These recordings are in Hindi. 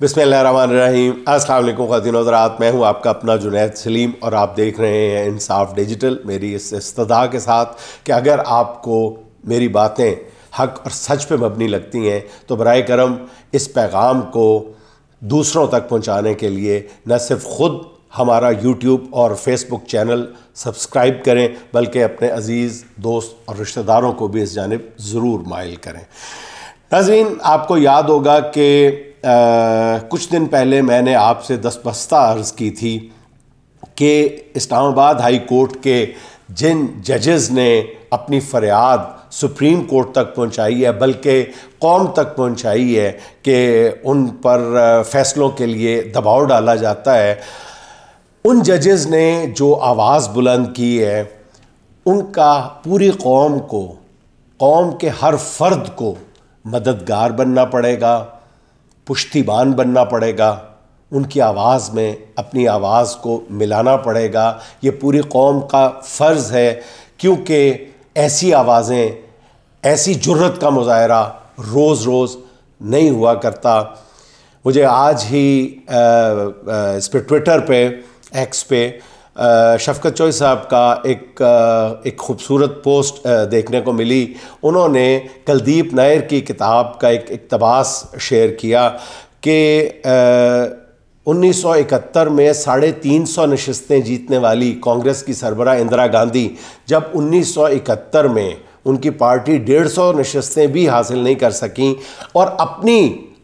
बिसमीम अस्सलाम ख़ातिन हज़रात मैं हूँ आपका अपना जुनैद सलीम और आप देख रहे हैं इंसाफ डिजिटल मेरी इस इस्तः के साथ कि अगर आपको मेरी बातें हक और सच पे मबनी लगती हैं तो बर करम इस पैगाम को दूसरों तक पहुँचाने के लिए न सिर्फ ख़ुद हमारा यूट्यूब और फेसबुक चैनल सब्सक्राइब करें बल्कि अपने अज़ीज़ दोस्त और रिश्तेदारों को भी इस जानब ज़रूर माइल करें नाजीन आपको याद होगा कि कुछ दिन पहले मैंने आपसे दस बस्ता अर्ज़ की थी कि इस्लामाबाद हाई कोर्ट के जिन जजेस ने अपनी फरियाद सुप्रीम कोर्ट तक पहुंचाई है बल्कि कौम तक पहुंचाई है कि उन पर फैसलों के लिए दबाव डाला जाता है उन जजेस ने जो आवाज़ बुलंद की है उनका पूरी कौम को कौम के हर फर्द को मददगार बनना पड़ेगा पुश्तीबान बनना पड़ेगा उनकी आवाज़ में अपनी आवाज़ को मिलाना पड़ेगा ये पूरी कौम का फ़र्ज़ है क्योंकि ऐसी आवाज़ें ऐसी जरूरत का मुजाहरा रोज़ रोज़ नहीं हुआ करता मुझे आज ही आ, आ, इस पर ट्विटर पे एक्स पे शफकत चौहरी साहब का एक एक खूबसूरत पोस्ट देखने को मिली उन्होंने कलदीप नायर की किताब का एक इकतबास शेयर किया कि उन्नीस सौ इकहत्तर में साढ़े तीन सौ नशस्तें जीतने वाली कांग्रेस की सरबरा इंदिरा गांधी जब उन्नीस सौ इकहत्तर में उनकी पार्टी डेढ़ सौ नशस्तें भी हासिल नहीं कर सकें और अपनी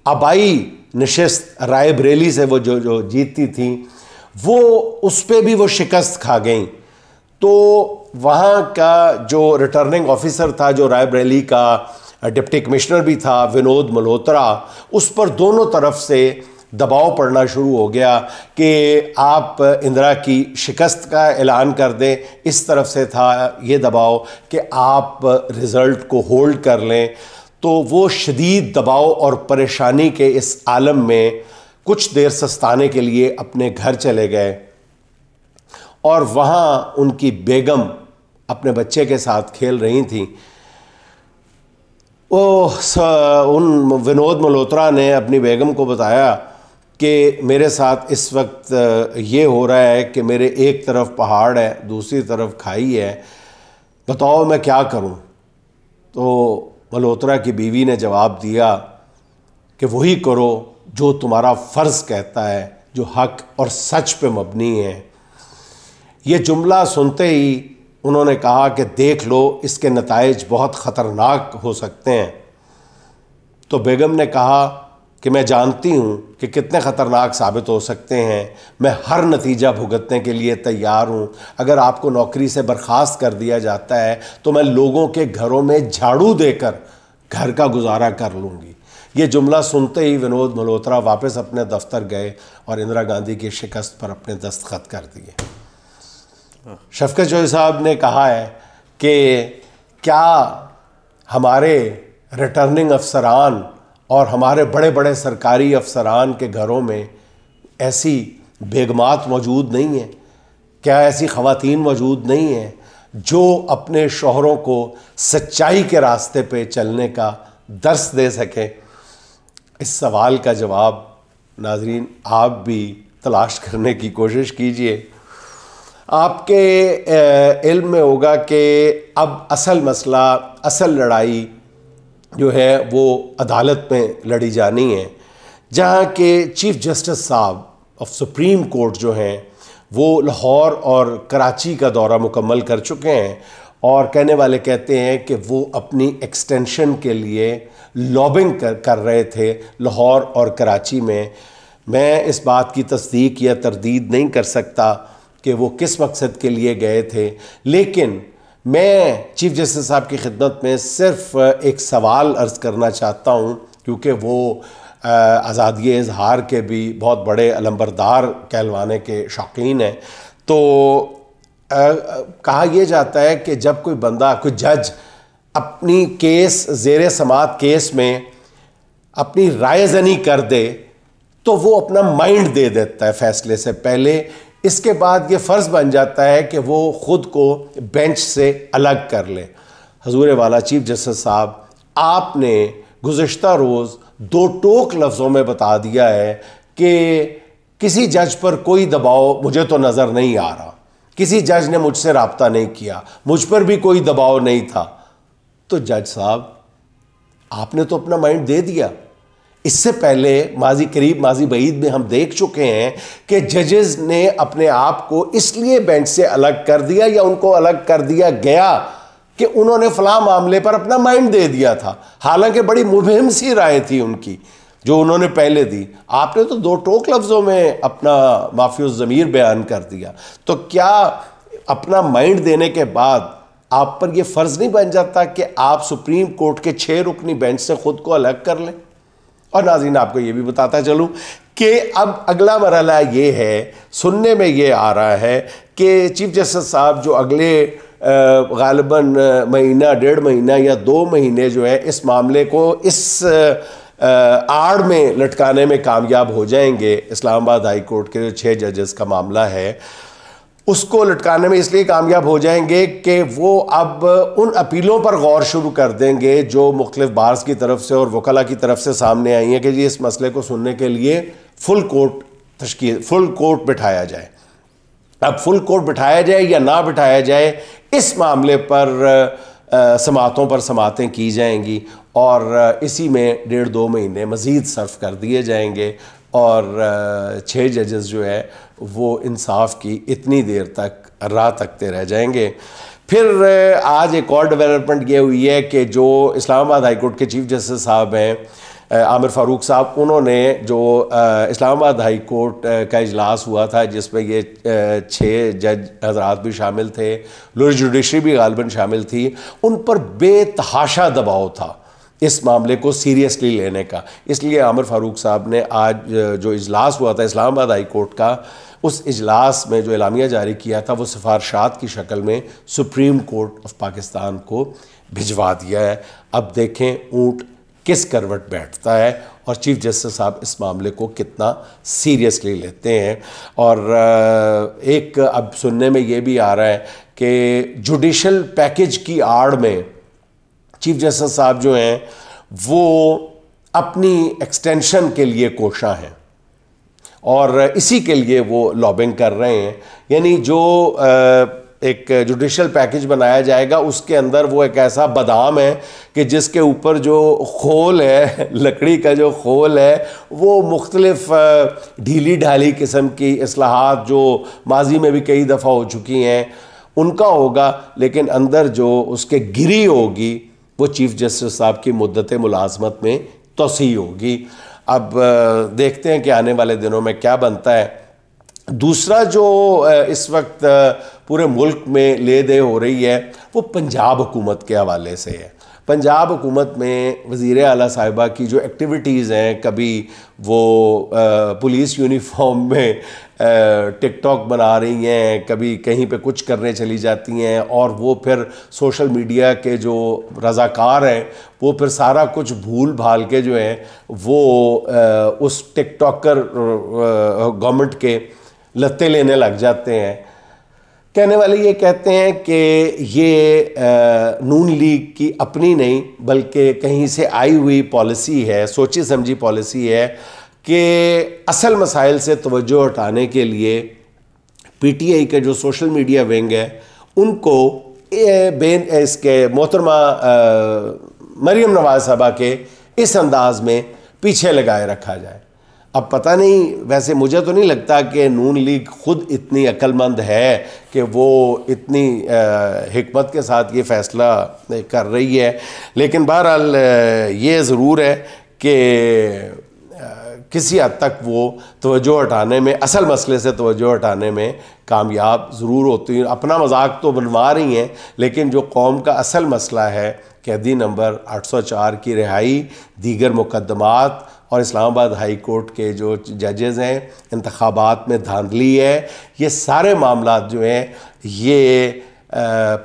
आबाई नशस्त रायबरेली से वो जो जो जीतती थी वो उस पर भी वो शिकस्त खा गई तो वहाँ का जो रिटर्निंग ऑफिसर था जो रायबरेली का डिप्टी कमिश्नर भी था विनोद मल्होत्रा उस पर दोनों तरफ से दबाव पड़ना शुरू हो गया कि आप इंदिरा की शिकस्त का ऐलान कर दें इस तरफ से था ये दबाव कि आप रिज़ल्ट को होल्ड कर लें तो वो शदीद दबाव और परेशानी के इस आलम में कुछ देर सस्ताने के लिए अपने घर चले गए और वहाँ उनकी बेगम अपने बच्चे के साथ खेल रही थी वो उन विनोद मल्होत्रा ने अपनी बेगम को बताया कि मेरे साथ इस वक्त ये हो रहा है कि मेरे एक तरफ पहाड़ है दूसरी तरफ खाई है बताओ मैं क्या करूं तो मल्होत्रा की बीवी ने जवाब दिया कि वही करो जो तुम्हारा फ़र्ज़ कहता है जो हक और सच पे मबनी है ये जुमला सुनते ही उन्होंने कहा कि देख लो इसके नतज बहुत ख़तरनाक हो सकते हैं तो बेगम ने कहा कि मैं जानती हूँ कि कितने ख़तरनाक साबित हो सकते हैं मैं हर नतीजा भुगतने के लिए तैयार हूँ अगर आपको नौकरी से बर्खास्त कर दिया जाता है तो मैं लोगों के घरों में झाड़ू देकर घर का गुजारा कर लूँगी ये जुमला सुनते ही विनोद मल्होत्रा वापस अपने दफ्तर गए और इंदिरा गांधी की शिकस्त पर अपने दस्तखत कर दिए शफकत जोई साहब ने कहा है कि क्या हमारे रिटर्निंग अफसरान और हमारे बड़े बड़े सरकारी अफसरान के घरों में ऐसी बेगमात मौजूद नहीं है क्या ऐसी खवतिन मौजूद नहीं हैं जो अपने शोहरों को सच्चाई के रास्ते पे चलने का दर्स दे सकें इस सवाल का जवाब नाजरीन आप भी तलाश करने की कोशिश कीजिए आपके इल्म में होगा कि अब असल मसला असल लड़ाई जो है वो अदालत में लड़ी जानी है जहाँ के चीफ जस्टिस साहब ऑफ सुप्रीम कोर्ट जो हैं वो लाहौर और कराची का दौरा मुकम्मल कर चुके हैं और कहने वाले कहते हैं कि वो अपनी एक्सटेंशन के लिए लॉबिंग कर, कर रहे थे लाहौर और कराची में मैं इस बात की तस्दीक या तरदीद नहीं कर सकता कि वो किस मकसद के लिए गए थे लेकिन मैं चीफ जस्टिस साहब की खिदमत में सिर्फ एक सवाल अर्ज़ करना चाहता हूँ क्योंकि वो आज़ादी इजहार के भी बहुत बड़े अलम्बरदार कहलवाने के शौकीन हैं तो कहा यह जाता है कि जब कोई बंदा कोई जज अपनी केस जेर समात केस में अपनी राय जनी कर दे तो वो अपना माइंड दे देता है फैसले से पहले इसके बाद ये फ़र्ज़ बन जाता है कि वो ख़ुद को बेंच से अलग कर ले हजूर वाला चीफ जस्टिस साहब आपने गुज्त रोज़ दो टोक लफ्ज़ों में बता दिया है कि किसी जज पर कोई दबाव मुझे तो नज़र नहीं आ रहा किसी जज ने मुझसे रबता नहीं किया मुझ पर भी कोई दबाव नहीं था तो जज साहब आपने तो अपना माइंड दे दिया इससे पहले माजी करीब माजी बईद में हम देख चुके हैं कि जजेस ने अपने आप को इसलिए बेंच से अलग कर दिया या उनको अलग कर दिया गया कि उन्होंने फला मामले पर अपना माइंड दे दिया था हालांकि बड़ी मुहिम सी राय थी उनकी जो उन्होंने पहले दी आपने तो दो टोक लफ्ज़ों में अपना माफी ज़मीर बयान कर दिया तो क्या अपना माइंड देने के बाद आप पर यह फ़र्ज़ नहीं बन जाता कि आप सुप्रीम कोर्ट के छः रुकनी बेंच से ख़ुद को अलग कर लें और नाजीन आपको ये भी बताता चलूँ कि अब अगला मरला ये है सुनने में ये आ रहा है कि चीफ जस्टिस साहब जो अगले गालबन महीना डेढ़ महीना या दो महीने जो है इस मामले को इस आड़ में लटकाने में कामयाब हो जाएंगे इस्लामाबाद हाई कोर्ट के जो छः जजेस का मामला है उसको लटकाने में इसलिए कामयाब हो जाएंगे कि वो अब उन अपीलों पर गौर शुरू कर देंगे जो मुख्तफ बार्स की तरफ से और वकला की तरफ से सामने आई हैं कि जी इस मसले को सुनने के लिए फुल कोर्ट तश्की फुल कोर्ट बिठाया जाए अब फुल कोर्ट बिठाया जाए या ना बिठाया जाए इस मामले पर समातों पर समातें की जाएंगी और इसी में डेढ़ दो महीने मज़ीद सर्फ कर दिए जाएंगे और छः जजेस जो है वो इंसाफ की इतनी देर तक राह तकते रह जाएंगे फिर आज एक और डेवलपमेंट ये हुई है कि जो इस्लामाबाद हाईकोर्ट के चीफ जस्टिस साहब हैं आमिर फारूक साहब उन्होंने जो इस्लामाबाद हाई कोर्ट का इजलास हुआ था जिसमें ये छः जज हजरात भी शामिल थे लोअर जुडिशरी भी गालबन शामिल थी उन पर बेतहाशा दबाव था इस मामले को सीरियसली लेने का इसलिए आमिर फारूक साहब ने आज जो इजलास हुआ था इस्लामाबाद हाई कोर्ट का उस इजलास में जो एलामिया जारी किया था वो सिफारशात की शक्ल में सुप्रीम कोर्ट ऑफ पाकिस्तान को भिजवा दिया है अब देखें ऊँट किस करवट बैठता है और चीफ जस्टिस साहब इस मामले को कितना सीरियसली लेते हैं और एक अब सुनने में ये भी आ रहा है कि जुडिशल पैकेज की आड़ में चीफ जस्टिस साहब जो हैं वो अपनी एक्सटेंशन के लिए कोशा हैं और इसी के लिए वो लॉबिंग कर रहे हैं यानी जो आ, एक जुडिशल पैकेज बनाया जाएगा उसके अंदर वो एक ऐसा बादाम है कि जिसके ऊपर जो खोल है लकड़ी का जो खोल है वो मुख्तलफ़ ढीली ढाली किस्म की असलाहत जो माजी में भी कई दफ़ा हो चुकी हैं उनका होगा लेकिन अंदर जो उसके गिरी होगी वो चीफ़ जस्टिस साहब की मदत मुलाजमत में तोसी होगी अब देखते हैं कि आने वाले दिनों में क्या बनता है दूसरा जो इस वक्त पूरे मुल्क में ले दे हो रही है वो पंजाब हुकूमत के हवाले से है पंजाब हुकूमत में वज़ी अली साहिबा की जो एक्टिविटीज़ हैं कभी वो पुलिस यूनिफॉर्म में टिकटॉक बना रही हैं कभी कहीं पे कुछ करने चली जाती हैं और वो फिर सोशल मीडिया के जो रज़ाकार हैं वो फिर सारा कुछ भूल भाल के जो हैं वो उस टिकटॉकर गवर्नमेंट के लते लेने लग जाते हैं कहने वाले ये कहते हैं कि ये नून लीग की अपनी नहीं बल्कि कहीं से आई हुई पॉलिसी है सोची समझी पॉलिसी है कि असल मसाइल से तोज्जो हटाने के लिए पीटीआई के जो सोशल मीडिया विंग है उनको बेन इसके मोहतरमा मरियम नवाज साहबा के इस अंदाज में पीछे लगाए रखा जाए अब पता नहीं वैसे मुझे तो नहीं लगता कि नून लीग खुद इतनी अक्लमंद है कि वो इतनी हमत के साथ ये फ़ैसला कर रही है लेकिन बहरहाल ये ज़रूर है कि किसी हद तक वो तोज्जो हटाने में असल मसले से तोज्जो हटाने में कामयाब ज़रूर होती हैं अपना मजाक तो बनवा रही हैं लेकिन जो कौम का असल मसला है कैदी नंबर 804 की रिहाई दीगर मुकदमात और इस्लामाबाद हाई कोर्ट के जो जजेज़ हैं इंतबात में धांधली है ये सारे मामला जो हैं ये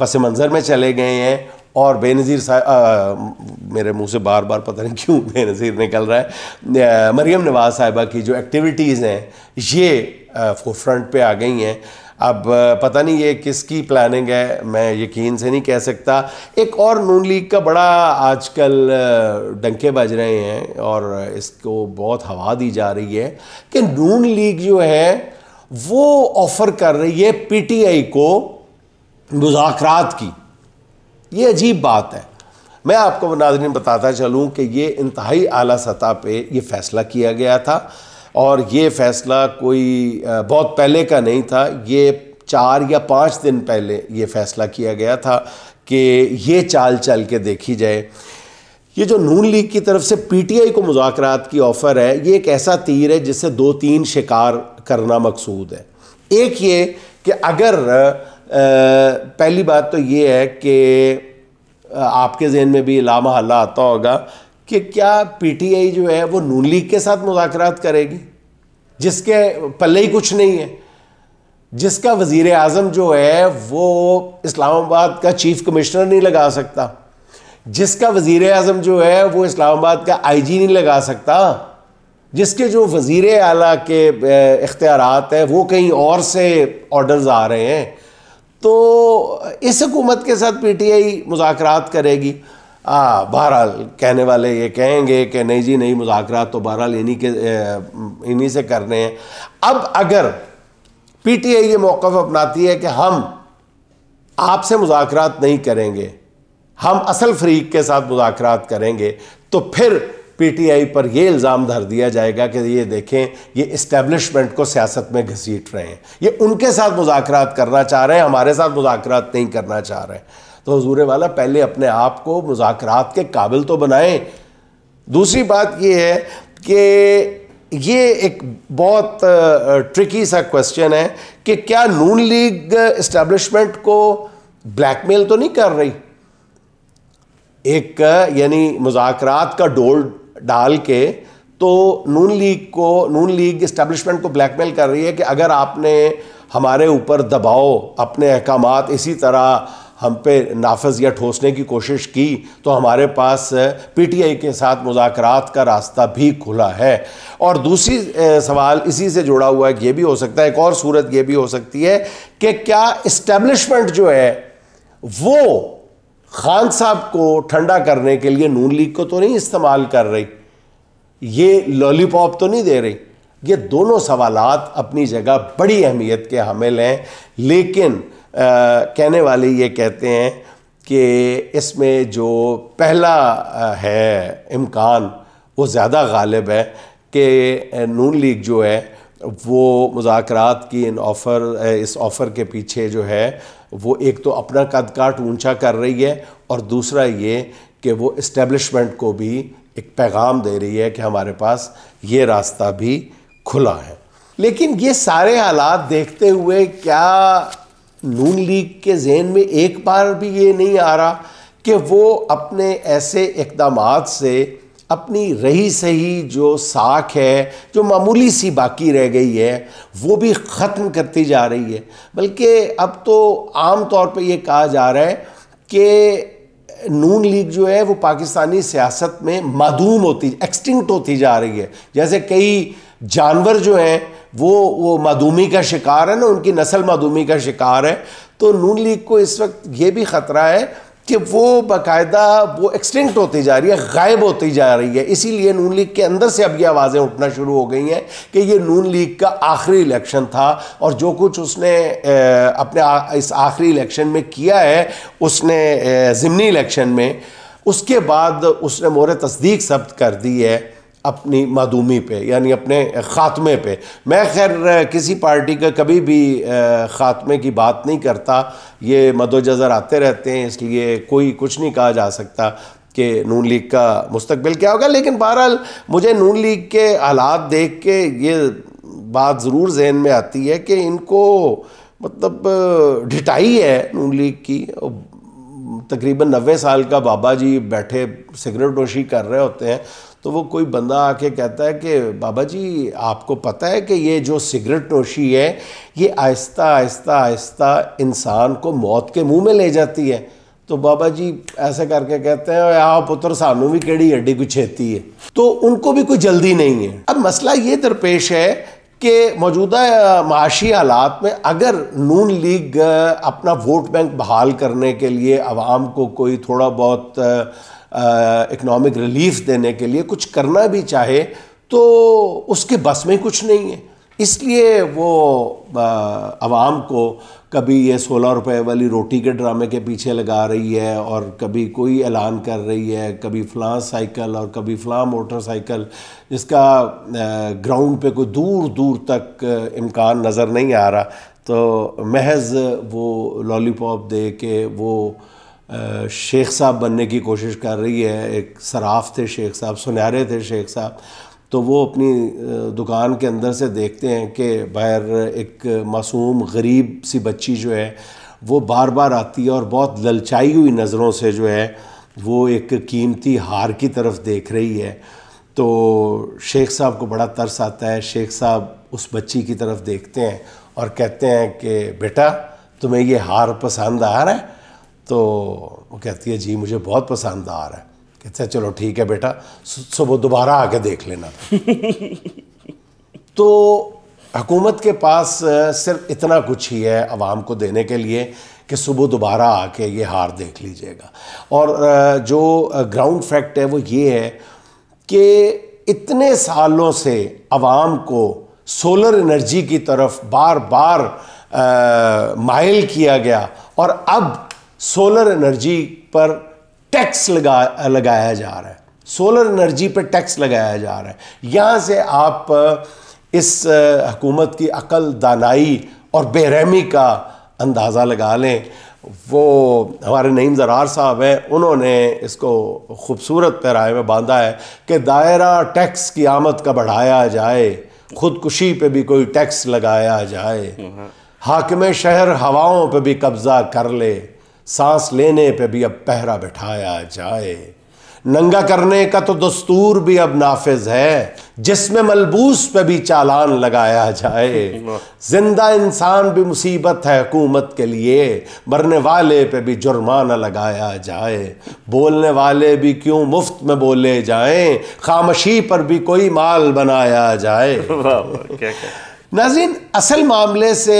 पस मंज़र में चले गए हैं और बेनज़ीर साहब मेरे मुंह से बार बार पता नहीं क्यों बेनज़ीर निकल रहा है मरियम नवाज़ साहिबा की जो एक्टिविटीज़ हैं ये फोर फ्रंट पर आ गई हैं अब पता नहीं ये किसकी प्लानिंग है मैं यकीन से नहीं कह सकता एक और नून लीग का बड़ा आजकल डंके बज रहे हैं और इसको बहुत हवा दी जा रही है कि नून लीग जो है वो ऑफ़र कर रही है पीटीआई को मुजाकरात की ये अजीब बात है मैं आपको नाजरीन बताता चलूँ कि ये इंतहाई आला सतह पे ये फ़ैसला किया गया था और ये फैसला कोई बहुत पहले का नहीं था ये चार या पाँच दिन पहले ये फैसला किया गया था कि ये चाल चल के देखी जाए ये जो नून लीग की तरफ से पीटीआई को मुजाकरात की ऑफ़र है ये एक ऐसा तीर है जिससे दो तीन शिकार करना मकसूद है एक ये कि अगर पहली बात तो ये है कि आपके जहन में भी लामा हल्ला आता होगा कि क्या पीटीआई जो है वो नून लीग के साथ मुजाकरात करेगी जिसके पल्ले ही कुछ नहीं है जिसका वजीर अजम जो है वो इस्लामाबाद का चीफ कमिश्नर नहीं लगा सकता जिसका वजीर अजम जो है वो इस्लामाबाद का आई जी नहीं लगा सकता जिसके जो वजीर अला के इख्तियार हैं वो कहीं और से ऑर्डर्स आ रहे हैं तो इस हुकूमत के साथ पी टी आई मुजाकर करेगी बहरहाल कहने वाले ये कहेंगे कि नहीं जी नहीं मुजाकर तो बहरहाल इन्हीं के इन्हीं से कर रहे हैं अब अगर पी टी आई ये मौक़ अपनाती है कि हम आपसे मुजाकर नहीं करेंगे हम असल फरीक के साथ मुजाकर करेंगे तो फिर पी टी आई पर यह इल्ज़ाम धर दिया जाएगा कि ये देखें ये इस्टेब्लिशमेंट को सियासत में घसीट रहे हैं ये उनके साथ मुजाकर करना चाह रहे हैं हमारे साथ मुजाकर नहीं करना चाह रहे हैं तो हजूर वाला पहले अपने आप को मुजात के काबिल तो बनाएं दूसरी बात यह है कि ये एक बहुत ट्रिकी सा क्वेश्चन है कि क्या नून लीग इस्टेब्लिशमेंट को ब्लैकमेल तो नहीं कर रही एक यानी मुजाकर का डोल डाल के तो नून लीग को नून लीग इस्टेब्लिशमेंट को ब्लैकमेल कर रही है कि अगर आपने हमारे ऊपर दबाव अपने अहकाम इसी तरह हम पे नाफज या ठोसने की कोशिश की तो हमारे पास पीटीआई के साथ मुजाकर का रास्ता भी खुला है और दूसरी सवाल इसी से जुड़ा हुआ है ये भी हो सकता है एक और सूरत ये भी हो सकती है कि क्या इस्टेब्लिशमेंट जो है वो खान साहब को ठंडा करने के लिए नून लीग को तो नहीं इस्तेमाल कर रही ये लॉलीपॉप तो नहीं दे रही ये दोनों सवालत अपनी जगह बड़ी अहमियत के हामिल हैं लेकिन कहने वाले ये कहते हैं कि इसमें जो पहला है इम्कान वो ज़्यादा गालिब है कि नून लीग जो है वो मुजात की इन ऑफ़र इस ऑफ़र के पीछे जो है वो एक तो अपना कद काट ऊँचा कर रही है और दूसरा ये कि वो इस्टेबलिशमेंट को भी एक पैगाम दे रही है कि हमारे पास ये रास्ता भी खुला है लेकिन ये सारे हालात देखते हुए क्या नून लीग के जहन में एक बार भी ये नहीं आ रहा कि वो अपने ऐसे इकदाम से अपनी रही सही जो साख है जो मामूली सी बाकी रह गई है वो भी ख़त्म करती जा रही है बल्कि अब तो आम तौर पे ये कहा जा रहा है कि नून लीग जो है वो पाकिस्तानी सियासत में मदूम होती एक्सटिंक्ट होती जा रही है जैसे कई जानवर जो हैं वो वो मदूमी का शिकार है ना उनकी नस्ल मदूमी का शिकार है तो नून लीग को इस वक्त ये भी ख़तरा है कि वो बाकायदा वो एक्सटिंक्ट होती जा रही है गायब होती जा रही है इसीलिए नून लीग के अंदर से अब ये आवाज़ें उठना शुरू हो गई हैं कि ये नून लीग का आखिरी इलेक्शन था और जो कुछ उसने अपने इस आखिरी इलेक्शन में किया है उसने ज़िमनी इलेक्शन में उसके बाद उसने मोर तस्दीक सब्त कर दी है अपनी मदूमी पे यानी अपने ख़ात्मे पे मैं खैर किसी पार्टी का कभी भी ख़ात्मे की बात नहीं करता ये मदोजर आते रहते हैं इसलिए कोई कुछ नहीं कहा जा सकता कि नून लीग का मुस्तबिल क्या होगा लेकिन बहरहाल मुझे नून लीग के हालात देख के ये बात ज़रूर जहन में आती है कि इनको मतलब ढिटाई है नून लीग की तकरीबन नबे साल का बाबा जी बैठे सिगरेट नोशी कर रहे होते हैं तो वो कोई बंदा आके कहता है कि बाबा जी आपको पता है कि ये जो सिगरेट नोशी है ये आहिस्ता आहिस्ता आहिस्ता इंसान को मौत के मुंह में ले जाती है तो बाबा जी ऐसे करके कहते हैं यहाँ पुत्र सानू भी कड़ी हड्डी कुछ छेती है तो उनको भी कोई जल्दी नहीं है अब मसला ये दरपेश है कि मौजूदा माशी हालात में अगर नून लीग अपना वोट बैंक बहाल करने के लिए आवाम को कोई थोड़ा बहुत इकोनॉमिक रिलीफ देने के लिए कुछ करना भी चाहे तो उसके बस में कुछ नहीं है इसलिए वो आवाम को कभी ये सोलह रुपए वाली रोटी के ड्रामे के पीछे लगा रही है और कभी कोई ऐलान कर रही है कभी फ़लाँ साइकिल और कभी फलां मोटरसाइकिल जिसका ग्राउंड पे कोई दूर दूर तक इम्कान नज़र नहीं आ रहा तो महज वो लॉलीपॉप दे के वो शेख साहब बनने की कोशिश कर रही है एक सराफ थे शेख साहब सुनहरे थे शेख साहब तो वो अपनी दुकान के अंदर से देखते हैं कि बाहर एक मासूम गरीब सी बच्ची जो है वो बार बार आती है और बहुत ललचाई हुई नज़रों से जो है वो एक कीमती हार की तरफ देख रही है तो शेख साहब को बड़ा तरस आता है शेख साहब उस बच्ची की तरफ देखते हैं और कहते हैं कि बेटा तुम्हें ये हार पसंद आ रहा है तो वो कहती है जी मुझे बहुत पसंद आ रहा है कहते हैं चलो ठीक है बेटा सुबह दोबारा आके देख लेना तो हुकूमत के पास सिर्फ इतना कुछ ही है आवाम को देने के लिए कि सुबह दोबारा आके ये हार देख लीजिएगा और जो ग्राउंड फैक्ट है वो ये है कि इतने सालों से आवाम को सोलर एनर्जी की तरफ बार बार माइल किया गया और अब सोलर एनर्जी पर टैक्स लगा लगाया जा रहा है सोलर एनर्जी पर टैक्स लगाया जा रहा है यहाँ से आप इस हकूमत की अकल दानाई और बेरहमी का अंदाज़ा लगा लें वो हमारे नईम ज़रार साहब हैं उन्होंने इसको खूबसूरत पैराए में बांधा है कि दायरा टैक्स की आमद का बढ़ाया जाए खुदकुशी पे भी कोई टैक्स लगाया जाए हम्म। हाकिम शहर हवाओं पे भी कब्ज़ा कर ले सांस लेने पे भी अब पहरा बिठाया जाए नंगा करने का तो दस्तूर भी अब नाफिज है जिसमें मलबूस पे भी चालान लगाया जाए जिंदा इंसान भी मुसीबत है हुकूमत के लिए मरने वाले पे भी जुर्माना लगाया जाए बोलने वाले भी क्यों मुफ्त में बोले जाएं खामशी पर भी कोई माल बनाया जाए नाजीन असल मामले से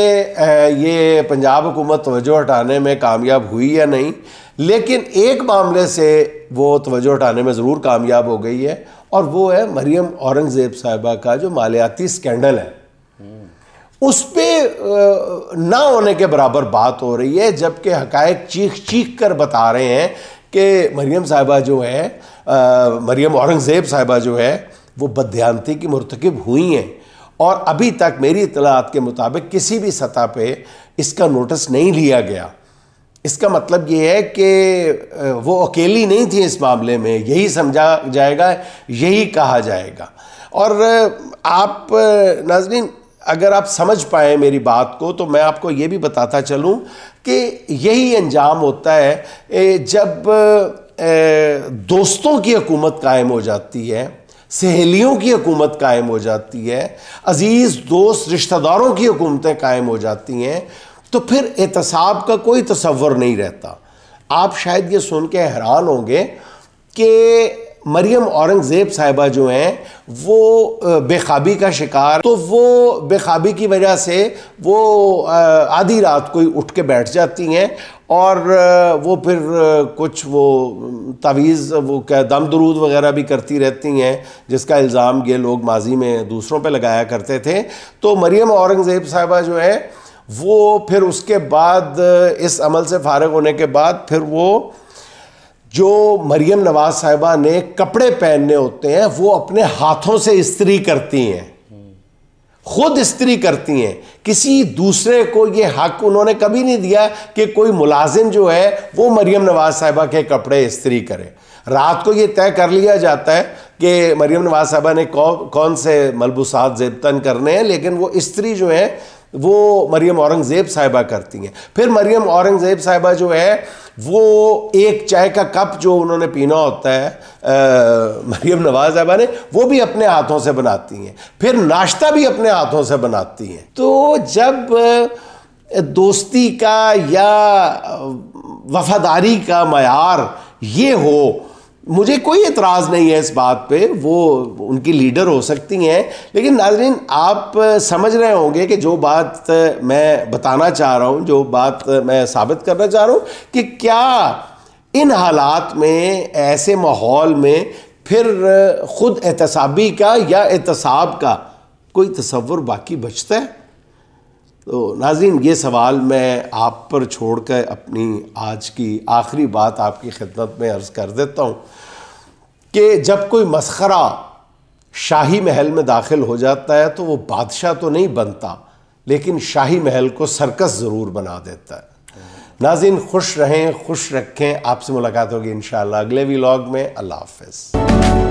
ये पंजाब हुकूमत तोजो हटाने में कामयाब हुई या नहीं लेकिन एक मामले से वो तोजो हटाने में ज़रूर कामयाब हो गई है और वो है मरियम औरंगज़ेब साहिबा का जो मालियाती स्कैंडल है उस पर ना होने के बराबर बात हो रही है जबकि हक चीख चीख कर बता रहे हैं कि मरियम साहिबा जो है मरियम औरंगज़ेब साहिबा जो है वो बदयानती की मरतकब हुई हैं और अभी तक मेरी इतलात के मुताबिक किसी भी सतह पे इसका नोटिस नहीं लिया गया इसका मतलब ये है कि वो अकेली नहीं थी इस मामले में यही समझा जाएगा यही कहा जाएगा और आप नाजरीन अगर आप समझ पाए मेरी बात को तो मैं आपको ये भी बताता चलूं कि यही अंजाम होता है जब दोस्तों की हुकूमत कायम हो जाती है सहेलियों की हुकूमत कायम हो जाती है अजीज़ दोस्त रिश्तेदारों की हुकूमतें कायम हो जाती हैं तो फिर एहतसाब का कोई तस्वर नहीं रहता आप शायद ये सुन के हैरान होंगे कि मरियम औरंगज़ेब साहिबा जो हैं वो बेखाबी का शिकार तो वो बेखाबी की वजह से वो आधी रात को ही उठ के बैठ जाती हैं और वो फिर कुछ वो तावीज़ वो क्या दम दरूद वगैरह भी करती रहती हैं जिसका इल्ज़ाम ये लोग माजी में दूसरों पे लगाया करते थे तो मरियम औरंगज़ेब साहिबा जो है वो फिर उसके बाद इस अमल से फारग होने के बाद फिर वो जो मरियम नवाज साहिबा ने कपड़े पहनने होते हैं वो अपने हाथों से इस्त्री करती हैं खुद इस्त्री करती हैं किसी दूसरे को ये हक उन्होंने कभी नहीं दिया कि कोई मुलाजिम जो है वो मरियम नवाज साहिबा के कपड़े इस्त्री करे रात को ये तय कर लिया जाता है कि मरियम नवाज साहिबा ने कौ, कौन से मलबूसात जेबतन करने हैं लेकिन वो स्त्री जो है वो मरियम औरंगज़ेब साहिबा करती हैं फिर मरियम औरंगज़ेब साहिबा जो है वो एक चाय का कप जो उन्होंने पीना होता है आ, मरियम नवाज साहबा ने वो भी अपने हाथों से बनाती हैं फिर नाश्ता भी अपने हाथों से बनाती हैं तो जब दोस्ती का या वफादारी का मैार ये हो मुझे कोई एतराज़ नहीं है इस बात पे वो उनकी लीडर हो सकती हैं लेकिन नाजरीन आप समझ रहे होंगे कि जो बात मैं बताना चाह रहा हूँ जो बात मैं साबित करना चाह रहा हूँ कि क्या इन हालात में ऐसे माहौल में फिर ख़ुद एहतसाबी का या एहतसाब का कोई तस्वुर बाकी बचता है तो नाजीन ये सवाल मैं आप पर छोड़ कर अपनी आज की आखिरी बात आपकी खिदमत में अर्ज़ कर देता हूँ कि जब कोई मस्खरा शाही महल में दाखिल हो जाता है तो वो बादशाह तो नहीं बनता लेकिन शाही महल को सर्कस ज़रूर बना देता है नाजिन खुश रहें खुश रखें आपसे मुलाकात होगी इन अगले वी में अल्लाह हाफ